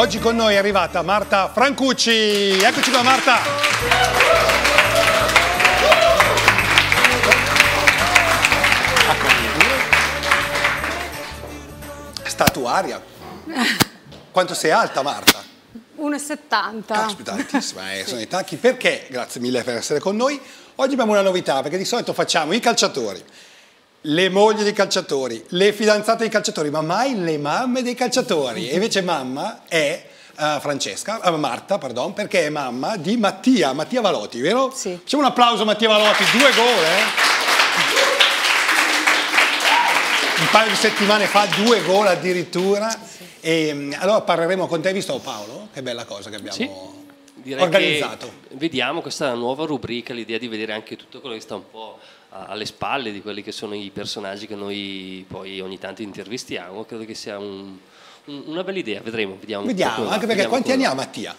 Oggi con noi è arrivata Marta Francucci. Eccoci qua Marta. Statuaria. Quanto sei alta Marta? 1,70. Caspita, altissima, eh, sì. sono i tacchi. Perché? Grazie mille per essere con noi. Oggi abbiamo una novità, perché di solito facciamo i calciatori, le mogli dei calciatori, le fidanzate dei calciatori, ma mai le mamme dei calciatori. E invece mamma è uh, Francesca, uh, Marta, pardon, perché è mamma di Mattia, Mattia Valotti, vero? Sì. Facciamo un applauso a Mattia Valotti, due gol, eh? Un paio di settimane fa, due gol addirittura. Sì. E, mm, allora parleremo con te, visto Paolo, che bella cosa che abbiamo... Sì. Direi organizzato. vediamo questa nuova rubrica, l'idea di vedere anche tutto quello che sta un po' alle spalle di quelli che sono i personaggi che noi poi ogni tanto intervistiamo, credo che sia un, un, una bella idea, vedremo, vediamo. Vediamo, anche perché vediamo quanti anni ha Mattia?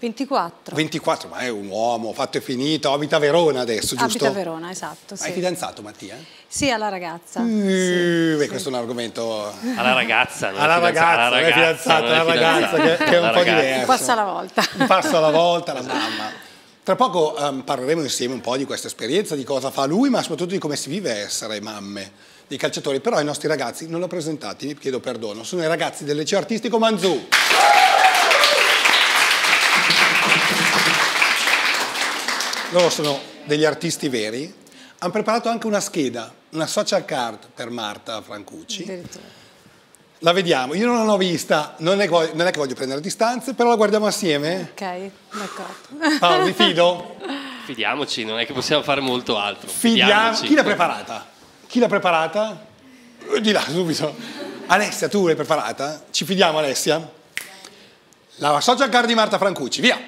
24. 24, ma è un uomo, fatto e finito, abita a Verona adesso, giusto? Abita a Verona, esatto. Sì. Ma fidanzato Mattia? Sì, alla ragazza. Mm, sì, beh, sì. questo è un argomento... Alla ragazza, non alla ragazza, alla ragazza, non è fidanzata, alla ragazza, che, che è un po' ragazza. diverso. Un passo alla volta. Un passo alla volta, la mamma. Tra poco um, parleremo insieme un po' di questa esperienza, di cosa fa lui, ma soprattutto di come si vive essere mamme di calciatori. Però i nostri ragazzi, non l'ho presentati, vi chiedo perdono, sono i ragazzi del liceo artistico Manzù. Loro sono degli artisti veri. Hanno preparato anche una scheda, una social card per Marta Francucci. Addirittura la vediamo, io non l'ho vista, non è, non è, che voglio prendere distanze, però la guardiamo assieme. Ok, d'accordo. Paolo, mi fido? Fidiamoci, non è che possiamo fare molto altro. Fidiamoci. Chi l'ha preparata? Chi l'ha preparata? Di là, subito. Alessia, tu l'hai preparata? Ci fidiamo, Alessia? La social card di Marta Francucci, via!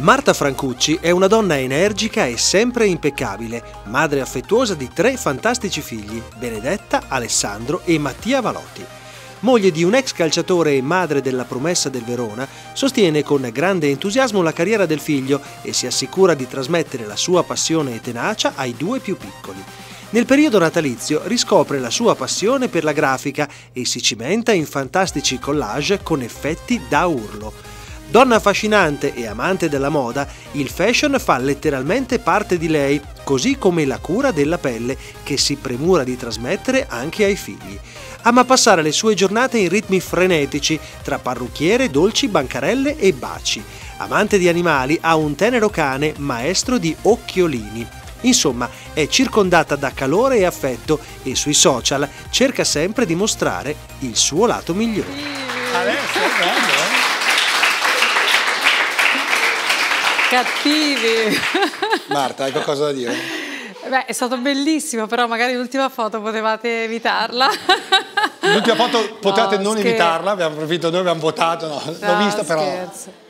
Marta Francucci è una donna energica e sempre impeccabile, madre affettuosa di tre fantastici figli, Benedetta, Alessandro e Mattia Valotti. Moglie di un ex calciatore e madre della promessa del Verona, sostiene con grande entusiasmo la carriera del figlio e si assicura di trasmettere la sua passione e tenacia ai due più piccoli. Nel periodo natalizio riscopre la sua passione per la grafica e si cimenta in fantastici collage con effetti da urlo. Donna affascinante e amante della moda, il fashion fa letteralmente parte di lei, così come la cura della pelle che si premura di trasmettere anche ai figli. Ama passare le sue giornate in ritmi frenetici, tra parrucchiere, dolci, bancarelle e baci. Amante di animali, ha un tenero cane, maestro di occhiolini. Insomma, è circondata da calore e affetto e sui social cerca sempre di mostrare il suo lato migliore. Adesso, Cattivi. Marta, hai qualcosa da dire? Beh, è stato bellissimo, però magari l'ultima foto potevate evitarla. L'ultima foto potete no, non scherzo. evitarla, abbiamo approfitto, noi abbiamo votato, no, no, l'ho vista però... Scherzo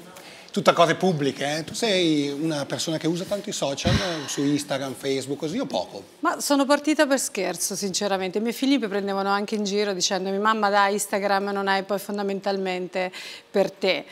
tutta cose pubbliche. Eh? Tu sei una persona che usa tanto i social, su Instagram, Facebook, così o poco? Ma sono partita per scherzo, sinceramente. I miei figli mi prendevano anche in giro dicendomi mamma da Instagram non hai poi fondamentalmente per te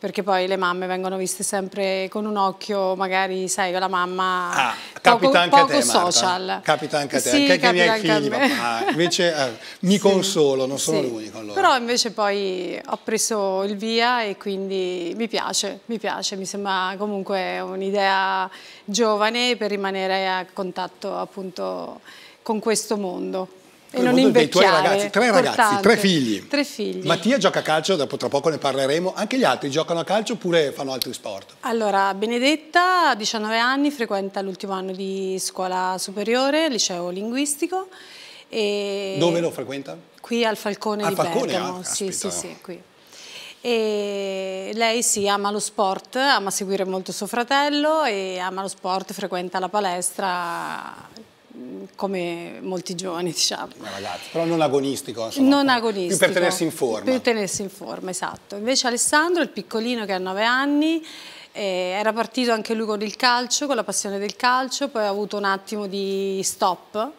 perché poi le mamme vengono viste sempre con un occhio, magari sai, la mamma ah, poco, anche poco a te, social. Marta. Capita anche a te, sì, anche ai miei figli. Papà. Ah, invece eh, mi sì, consolo, non sono sì. l'unico. Allora. Però invece poi ho preso il via e quindi mi piace, mi piace, mi sembra comunque un'idea giovane per rimanere a contatto appunto con questo mondo. E non invecchiare. Tuoi ragazzi, tre ragazzi, portante. tre figli. tre figli. Mattia gioca a calcio, dopo tra poco ne parleremo. Anche gli altri giocano a calcio oppure fanno altri sport? Allora, Benedetta, a 19 anni, frequenta l'ultimo anno di scuola superiore, liceo linguistico. E... Dove lo frequenta? Qui al Falcone al di Falcone, Bergamo. Ah, sì, sì, sì, qui. E lei sì, ama lo sport, ama seguire molto suo fratello e ama lo sport, frequenta la palestra, come molti giovani, diciamo. Ma ragazzi, però non agonistico, insomma, non agonistico. Più per tenersi in forma. Per tenersi in forma, esatto. Invece Alessandro, il piccolino che ha 9 anni, eh, era partito anche lui con il calcio, con la passione del calcio, poi ha avuto un attimo di stop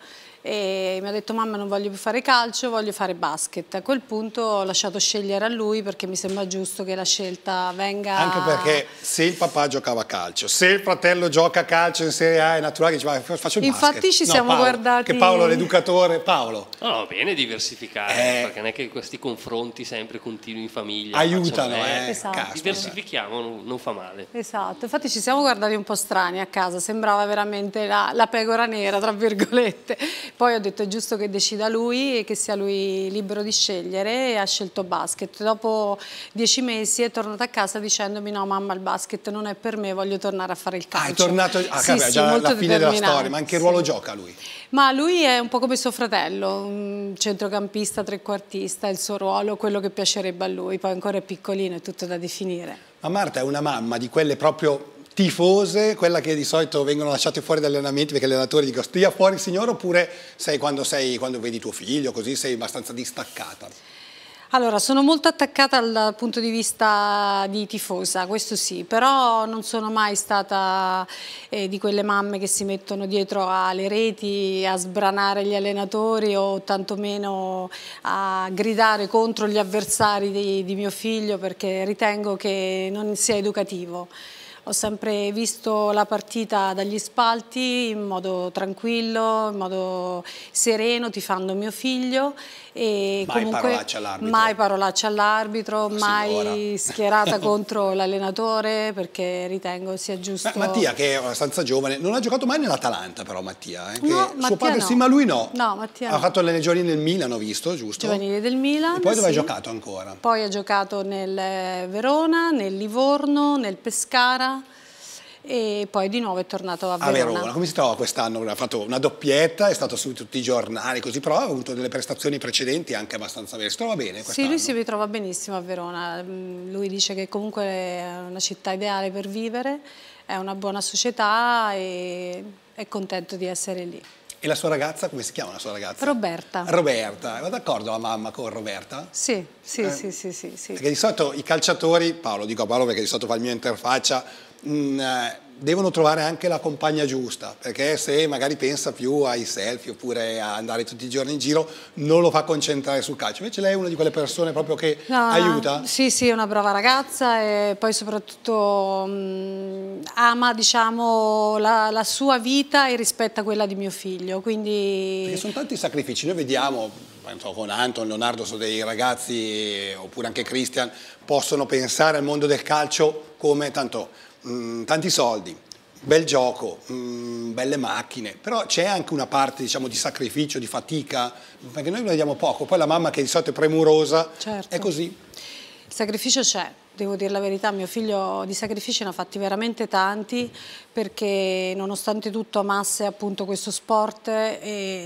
e mi ha detto mamma non voglio più fare calcio, voglio fare basket. A quel punto ho lasciato scegliere a lui perché mi sembra giusto che la scelta venga... Anche perché se il papà giocava a calcio, se il fratello gioca a calcio in Serie A è naturale che ci vai, faccio il Infatti basket. ci siamo no, Paolo, guardati... Che Paolo l'educatore, Paolo. No, no, bene diversificare, eh. perché non è che questi confronti sempre continui in famiglia. Aiutano, eh. Esatto. Caspita. Diversifichiamo, non, non, fa male. Esatto, infatti ci siamo guardati un po' strani a casa, sembrava veramente la, la pecora nera, tra virgolette poi ho detto è giusto che decida lui e che sia lui libero di scegliere e ha scelto basket. Dopo dieci mesi è tornato a casa dicendomi no mamma il basket non è per me, voglio tornare a fare il calcio. Ah, è tornato, ah, sì, capito, sì, già la fine della storia, ma in che ruolo gioca lui? Ma lui è un po' come suo fratello, un centrocampista, trequartista, il suo ruolo, quello che piacerebbe a lui, poi ancora è piccolino, è tutto da definire. Ma Marta è una mamma di quelle proprio tifose, quella che di solito vengono lasciate fuori dagli allenamenti perché allenatori dicono stia fuori il signore oppure sei quando, sei quando vedi tuo figlio, così sei abbastanza distaccata? Allora, sono molto attaccata dal punto di vista di tifosa, questo sì, però non sono mai stata eh, di quelle mamme che si mettono dietro alle reti a sbranare gli allenatori o tantomeno a gridare contro gli avversari di, di mio figlio perché ritengo che non sia educativo. Ho sempre visto la partita dagli spalti in modo tranquillo, in modo sereno, tifando mio figlio. E mai comunque, parolaccia all'arbitro. Mai parolacce all'arbitro, mai schierata contro l'allenatore perché ritengo sia giusto. Ma, Mattia, che è abbastanza giovane, non ha giocato mai nell'Atalanta però Mattia, eh, no, suo Mattia padre no. sì ma lui no. No, Mattia Ha no. fatto le legioni nel Milan, ho visto, giusto? Giovanile del Milan. E poi dove sì. ha giocato ancora? Poi ha giocato nel eh, Verona, nel Livorno, nel Pescara, e poi di nuovo è tornato a Verona. A Verona, come si trova quest'anno? Ha fatto una doppietta, è stato su tutti i giornali, così però ha avuto delle prestazioni precedenti anche abbastanza bene. Si trova bene Sì, lui si ritrova benissimo a Verona. Mm, lui dice che comunque è una città ideale per vivere, è una buona società e è contento di essere lì. E la sua ragazza, come si chiama la sua ragazza? Roberta. Roberta, va d'accordo la mamma con Roberta? Sì, sì, eh, sì, sì, sì, sì, Perché di solito i calciatori, Paolo, dico a Paolo perché di solito fa il mio interfaccia, mh, mm, eh, devono trovare anche la compagna giusta, perché se magari pensa più ai selfie oppure a andare tutti i giorni in giro, non lo fa concentrare sul calcio. Invece lei è una di quelle persone proprio che no, aiuta. Sì, sì, è una brava ragazza e poi soprattutto mh, mm, ama diciamo, la, la, sua vita e rispetta quella di mio figlio. Quindi... Perché sono tanti sacrifici, noi vediamo so, con Anton, Leonardo, sono dei ragazzi, oppure anche Christian, possono pensare al mondo del calcio come tanto mh, mm, tanti soldi, bel gioco, mh, mm, belle macchine, però c'è anche una parte diciamo, di sacrificio, di fatica, perché noi lo vediamo poco, poi la mamma che di solito è premurosa, certo. è così. Il sacrificio c'è, devo dire la verità, mio figlio di sacrifici ne ha fatti veramente tanti, perché nonostante tutto amasse appunto questo sport e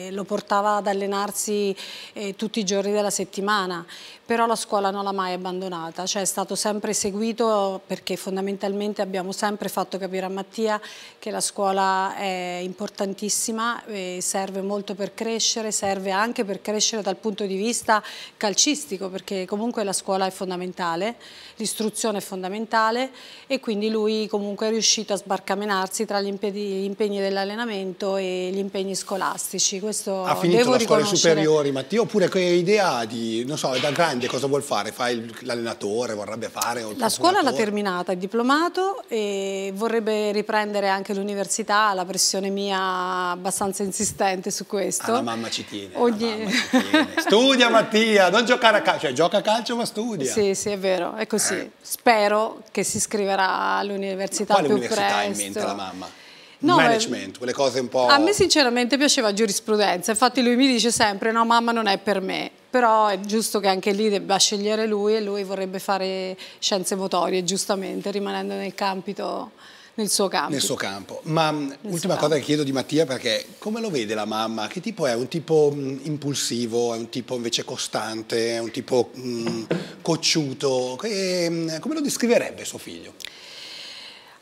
eh, lo portava ad allenarsi eh, tutti i giorni della settimana, però la scuola non l'ha mai abbandonata, cioè è stato sempre seguito perché fondamentalmente abbiamo sempre fatto capire a Mattia che la scuola è importantissima, eh, serve molto per crescere, serve anche per crescere dal punto di vista calcistico perché comunque la scuola è fondamentale, l'istruzione è fondamentale e quindi lui comunque è riuscito a sbarcamenare alternarsi tra gli impegni dell'allenamento e gli impegni scolastici. Questo ha finito la scuola superiori, Mattia, oppure che idea di, non so, da grande cosa vuol fare? Fai l'allenatore, vorrebbe fare? la scuola l'ha terminata, è diplomato e vorrebbe riprendere anche l'università, la pressione mia abbastanza insistente su questo. Ah, la mamma ci tiene. Ogni... Mamma ci tiene. studia Mattia, non giocare a calcio, cioè gioca a calcio ma studia. Sì, sì, è vero, è così. Eh. Spero che si iscriverà all'università più presto. Quale in mente? la mamma? No, eh, management, quelle cose un po'... A me sinceramente piaceva giurisprudenza, infatti lui mi dice sempre no mamma non è per me, però è giusto che anche lì debba scegliere lui e lui vorrebbe fare scienze motorie giustamente, rimanendo nel campito nel suo campo. Nel suo campo. Ma mm, nel ultima cosa campo. che chiedo di Mattia perché come lo vede la mamma? Che tipo è? Un tipo mh, mm, impulsivo, è un tipo invece costante, è un tipo mh, mm, cocciuto? E, mh, come lo descriverebbe suo figlio?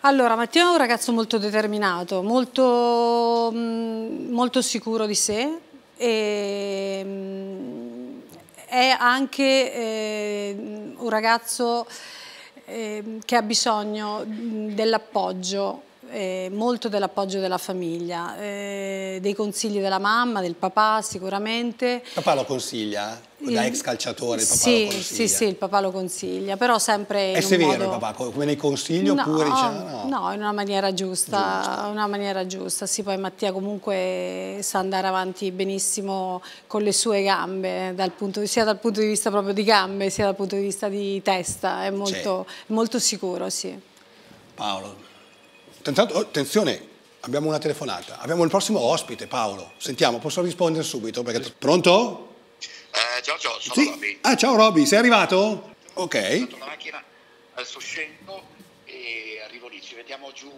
Allora, Matteo è un ragazzo molto determinato, molto, mm, molto sicuro di sé e mm, è anche eh, un ragazzo eh, che ha bisogno mm, dell'appoggio eh, molto dell'appoggio della famiglia, eh, dei consigli della mamma, del papà sicuramente. Il Papà lo consiglia? Da ex calciatore il papà sì, lo consiglia? Sì, sì, il papà lo consiglia, però sempre È severo modo... il papà, come nei consigli no, oppure diciamo, no? No, in una maniera giusta, giusta, una maniera giusta. Sì, poi Mattia comunque sa andare avanti benissimo con le sue gambe, dal punto, sia dal punto di vista proprio di gambe, sia dal punto di vista di testa, è molto, molto sicuro, sì. Paolo, Tentato, oh, attenzione, abbiamo una telefonata. Abbiamo il prossimo ospite, Paolo. Sentiamo, posso rispondere subito? Perché... Pronto? Eh, ciao, sono sì? Robby. Ah, ciao Robby, sei arrivato? Ok. Ho Sono la macchina, adesso eh, scendo e arrivo lì, ci vediamo giù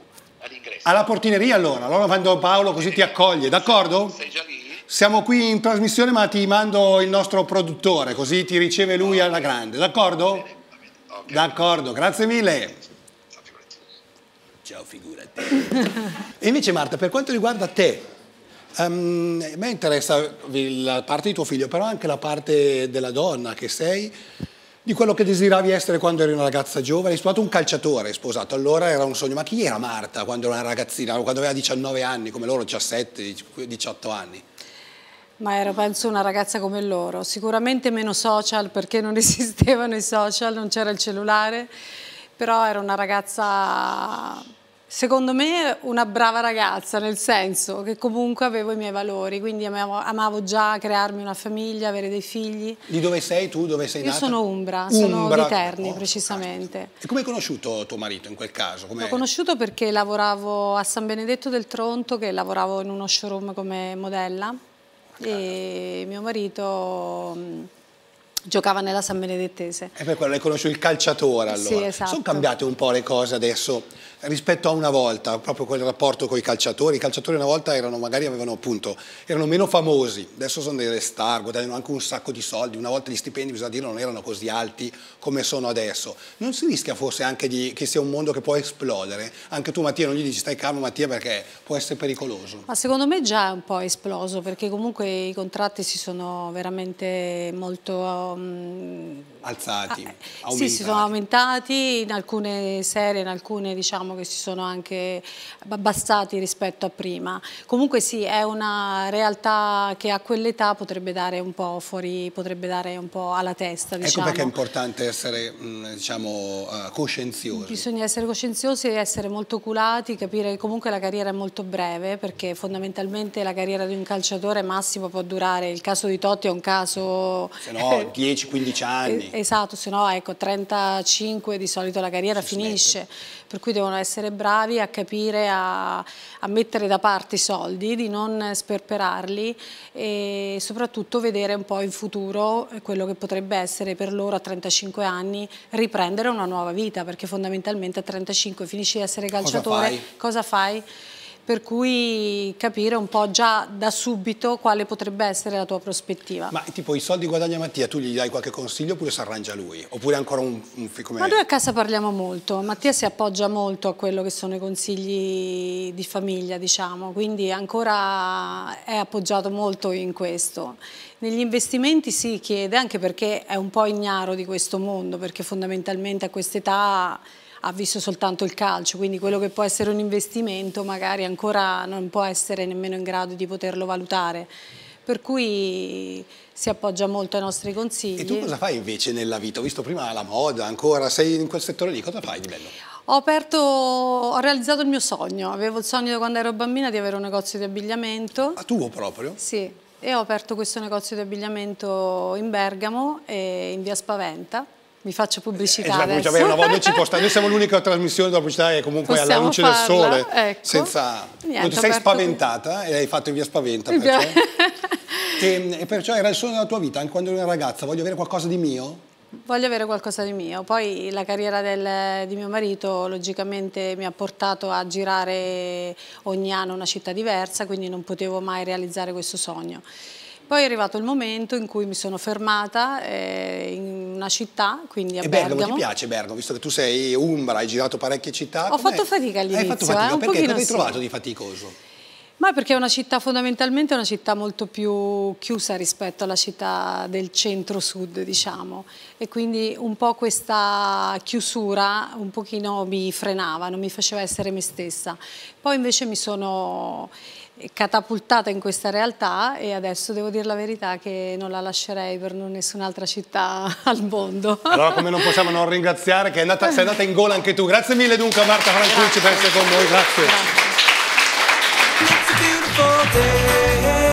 all'ingresso. Alla portineria allora, allora mando Paolo così ti eh, accoglie, d'accordo? Sei già lì? Siamo qui in trasmissione ma ti mando il nostro produttore, così ti riceve lui ah. alla grande, d'accordo? D'accordo, grazie mille. Ciao, figurati. e invece Marta, per quanto riguarda te, um, a me interessa la parte di tuo figlio, però anche la parte della donna che sei, di quello che desideravi essere quando eri una ragazza giovane. Hai sposato un calciatore, sposato, allora era un sogno. Ma chi era Marta quando era una ragazzina, quando aveva 19 anni, come loro, 17, 18 anni? Ma ero penso una ragazza come loro, sicuramente meno social perché non esistevano i social, non c'era il cellulare però era una ragazza, secondo me una brava ragazza, nel senso che comunque avevo i miei valori, quindi amavo, amavo già crearmi una famiglia, avere dei figli. Di dove sei tu? Dove sei Io nata? Io sono Umbra, Umbra, sono di Terni oh, precisamente. Caspita. E come hai conosciuto tuo marito in quel caso? L'ho conosciuto perché lavoravo a San Benedetto del Tronto, che lavoravo in uno showroom come modella, ah. e mio marito mm, giocava nella San Benedettese. E per quello hai conosciuto il calciatore allora. Sì, esatto. Sono cambiate un po' le cose adesso rispetto a una volta, proprio quel rapporto con i calciatori. I calciatori una volta erano, magari avevano appunto, erano meno famosi, adesso sono delle star, guadagnano anche un sacco di soldi, una volta gli stipendi, bisogna dire non erano così alti come sono adesso. Non si rischia forse anche di, che sia un mondo che può esplodere? Anche tu Mattia non gli dici stai calmo Mattia perché può essere pericoloso. Ma secondo me già è un po' esploso perché comunque i contratti si sono veramente molto... Um, Alzati, ah, Sì, si sono aumentati in alcune serie, in alcune diciamo che si sono anche abbassati rispetto a prima. Comunque sì, è una realtà che a quell'età potrebbe dare un po' fuori, potrebbe dare un po' alla testa. Ecco diciamo. Ecco perché è importante essere mm, diciamo, eh, coscienziosi. Bisogna essere coscienziosi e essere molto culati, capire che comunque la carriera è molto breve perché fondamentalmente la carriera di un calciatore massimo può durare, il caso di Totti è un caso... Se no, 10-15 anni. Esatto, se no ecco, 35 di solito la carriera si finisce, smette. per cui devono essere essere bravi a capire, a, a mettere da parte i soldi, di non sperperarli e soprattutto vedere un po' in futuro quello che potrebbe essere per loro a 35 anni riprendere una nuova vita, perché fondamentalmente a 35 finisci di essere calciatore, Cosa fai? Cosa fai? per cui capire un po' già da subito quale potrebbe essere la tua prospettiva. Ma tipo i soldi guadagna Mattia, tu gli dai qualche consiglio oppure si arrangia lui? Oppure ancora un, un come... Ma noi a casa parliamo molto, Mattia si appoggia molto a quello che sono i consigli di famiglia, diciamo, quindi ancora è appoggiato molto in questo. Negli investimenti si chiede anche perché è un po' ignaro di questo mondo, perché fondamentalmente a quest'età ha visto soltanto il calcio, quindi quello che può essere un investimento magari ancora non può essere nemmeno in grado di poterlo valutare. Per cui si appoggia molto ai nostri consigli. E tu cosa fai invece nella vita? Ho visto prima la moda, ancora sei in quel settore lì, cosa fai di bello? Ho, aperto, ho realizzato il mio sogno, avevo il sogno da quando ero bambina di avere un negozio di abbigliamento. A ah, tuo proprio? Sì, e ho aperto questo negozio di abbigliamento in Bergamo, in via Spaventa, mi faccio pubblicità eh, esatto, beh, no, noi, posta, noi, siamo l'unica trasmissione della pubblicità che comunque è alla luce farla, del sole. Ecco. Senza, Niente, non ti sei spaventata eh? e hai fatto in via spaventa. perciò. Eh? e, mm, e perciò era il sogno della tua vita, anche quando eri una ragazza, voglio avere qualcosa di mio? Voglio avere qualcosa di mio, poi la carriera del, di mio marito logicamente mi ha portato a girare ogni anno una città diversa, quindi non potevo mai realizzare questo sogno. Poi è arrivato il momento in cui mi sono fermata eh, in una città, quindi a e Bergamo. Bergamo. ti piace Bergamo, visto che tu sei umbra, hai girato parecchie città. Ho fatto fatica all'inizio. Hai fatto fatica, eh? perché cosa hai trovato sì. di faticoso? Ma perché è una città fondamentalmente è una città molto più chiusa rispetto alla città del centro-sud, diciamo, e quindi un po' questa chiusura un pochino mi frenava, non mi faceva essere me stessa. Poi invece mi sono catapultata in questa realtà e adesso devo dire la verità che non la lascerei per nessun'altra città al mondo. Allora come non possiamo non ringraziare che è andata, sei andata in gola anche tu. Grazie mille dunque a Marta Francucci grazie. per essere con noi, grazie. grazie.